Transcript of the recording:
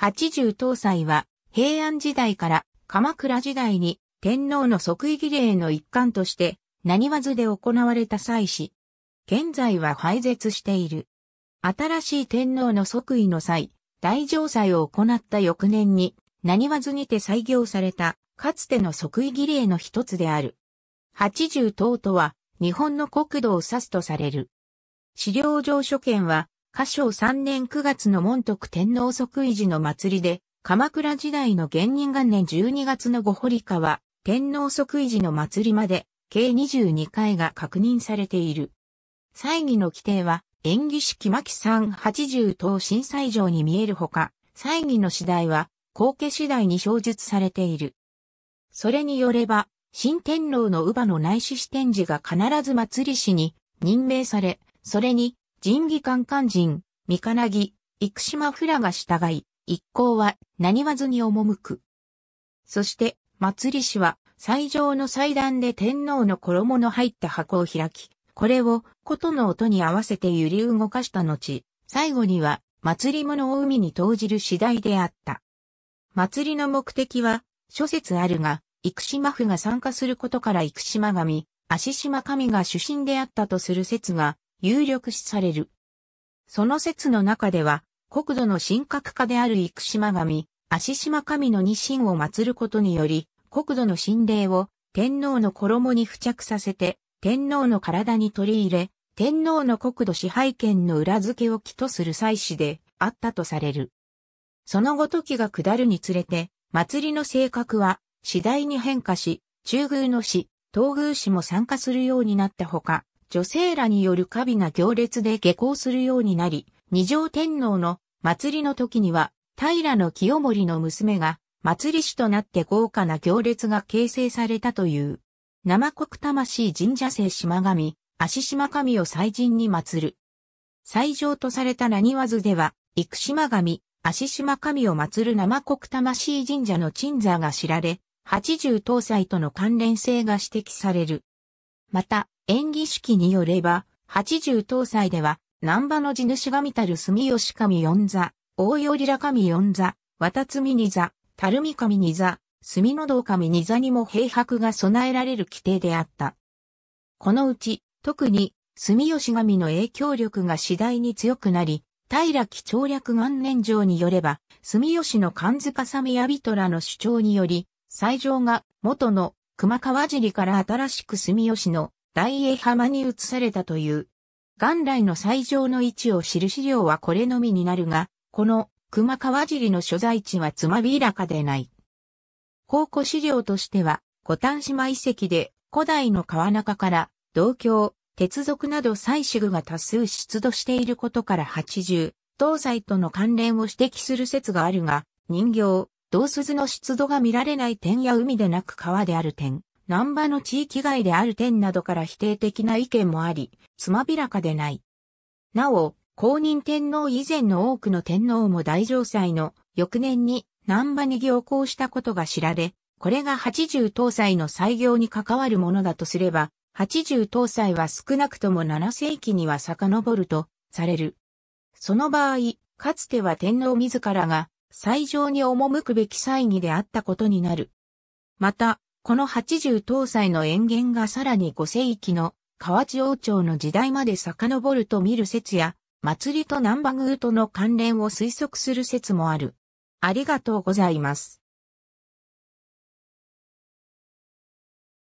八十東西は平安時代から鎌倉時代に天皇の即位儀礼の一環として何わずで行われた祭祀。現在は廃絶している。新しい天皇の即位の際、大城祭を行った翌年に何わずにて採用されたかつての即位儀礼の一つである。八十東とは日本の国土を指すとされる。資料上書見は嘉祥3年9月の門徳天皇即位時の祭りで、鎌倉時代の元人元年12月の御堀川、天皇即位時の祭りまで、計22回が確認されている。祭儀の規定は、演技式巻三80等震災上に見えるほか、祭儀の次第は、後継次第に表述されている。それによれば、新天皇の乳母の内視視天寺が必ず祭り師に任命され、それに仁義官官人、三金木、生島フラが従い、一行は何わずに赴く。そして、祭り師は、最上の祭壇で天皇の衣の入った箱を開き、これを、琴の音に合わせて揺り動かした後、最後には、祭り物を海に投じる次第であった。祭りの目的は、諸説あるが、生島府が参加することから生島神、足島神が主神であったとする説が有力視される。その説の中では、国土の神格化である生島神、足島神の二神を祀ることにより、国土の神霊を天皇の衣に付着させて、天皇の体に取り入れ、天皇の国土支配権の裏付けを起とする祭祀であったとされる。その後時が下るにつれて、祭りの性格は次第に変化し、中宮の死、東宮死も参加するようになったほか、女性らによるカビが行列で下校するようになり、二条天皇の祭りの時には、平清盛の娘が祭り師となって豪華な行列が形成されたという。生国魂神社聖島神、足島神を祭神に祀る。祭上とされた何和図では、生島神、足島神を祀る生国魂神社の鎮座が知られ、八十東祭との関連性が指摘される。また、演技式によれば、八十東西では、南波の地主神たる住吉神四座、大よりら神四座、渡積二座、垂水神二座、住の道神二座にも平白が備えられる規定であった。このうち、特に、住吉神の影響力が次第に強くなり、平木長略元年上によれば、住吉の神塚さみやびとらの主張により、西条が元の熊川尻から新しく住吉の大江浜に移されたという。元来の最上の位置を知る資料はこれのみになるが、この熊川尻の所在地はつまびらかでない。考古資料としては、古丹島遺跡で古代の川中から同郷、鉄属など採取具が多数出土していることから80、東西との関連を指摘する説があるが、人形、銅鈴の出土が見られない点や海でなく川である点、南波の地域外である点などから否定的な意見もあり、つまびらかでない。なお、公認天皇以前の多くの天皇も大城祭の翌年に南波に行行したことが知られ、これが八十東載の祭業に関わるものだとすれば、八十東載は少なくとも七世紀には遡るとされる。その場合、かつては天皇自らが最上に赴くべき祭儀であったことになる。また、この80搭載の塩源がさらに5世紀の河内王朝の時代まで遡ると見る説や、祭りと南波宮との関連を推測する説もある。ありがとうございます。